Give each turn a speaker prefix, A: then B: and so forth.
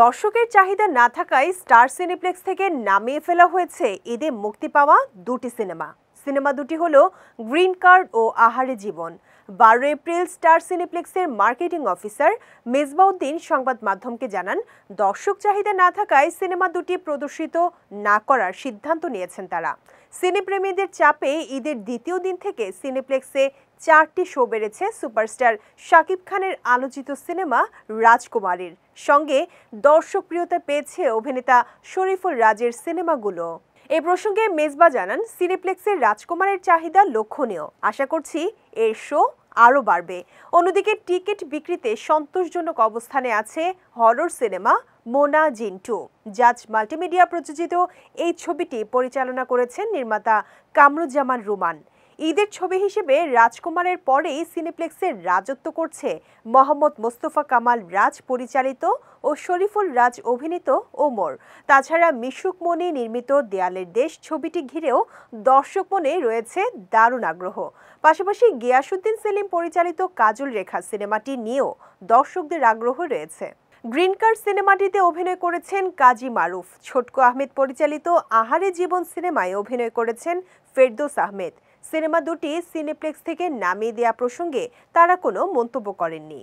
A: দর্শকের চাহিদা না থাকায় স্টার সিনেপ্লেক্স থেকে নামিয়ে ফেলা হয়েছে ঈদে মুক্তি পাওয়া দুটি সিনেমা সিনেমা দুটি হল গ্রিন কার্ড ও আহারে জীবন বারো এপ্রিল স্টার সিনেপ্লেক্সের মার্কেটিং অফিসার মেজবাউদ্দিন সংবাদ মাধ্যমকে জানান দর্শক চাহিদা না থাকায় সিনেমা দুটি প্রদর্শিত না করার সিদ্ধান্ত নিয়েছেন তারা সিনেপ্রেমীদের চাপে ঈদের দ্বিতীয় দিন থেকে সিনেপ্লেক্সে চারটি শো বেড়েছে সুপারস্টার শাকিব খানের আলোচিত সিনেমা রাজকুমারীর সঙ্গে দর্শকপ্রিয়তা পেয়েছে অভিনেতা শরীফুল রাজের সিনেমাগুলো এ প্রসঙ্গে মেজবা জানান সিনেপ্লেক্সের রাজকুমারের চাহিদা লক্ষণীয় আশা করছি এর শো আরও বাড়বে অন্যদিকে টিকিট বিক্রিতে সন্তোষজনক অবস্থানে আছে হরর সিনেমা মোনা জিন্টু জাজ মাল্টিমিডিয়া প্রযোজিত এই ছবিটি পরিচালনা করেছেন নির্মাতা কামরুজ্জামান রুমান ঈদের ছবি হিসেবে রাজকুমারের পরেই সিনেপ্লেক্সে রাজত্ব করছে মোহাম্মদ মোস্তফা কামাল রাজ পরিচালিত ও শরীফুল রাজ অভিনীত ওমর তাছাড়া মিশুক মনি নির্মিত দেয়ালের দেশ ছবিটি ঘিরেও দর্শক মনে রয়েছে দারুণ আগ্রহ পাশাপাশি গিয়াসুদ্দিন সেলিম পরিচালিত কাজল রেখা সিনেমাটি নিয়েও দর্শকদের আগ্রহ রয়েছে গ্রিন কার্ড সিনেমাটিতে অভিনয় করেছেন কাজী মারুফ ছোটকু আহমেদ পরিচালিত আহারে জীবন সিনেমায় অভিনয় করেছেন ফেরদোস আহমেদ সিনেমা দুটি সিনেপ্লেক্স থেকে নামিয়ে দেয়া প্রসঙ্গে
B: তারা কোনো মন্তব্য করেননি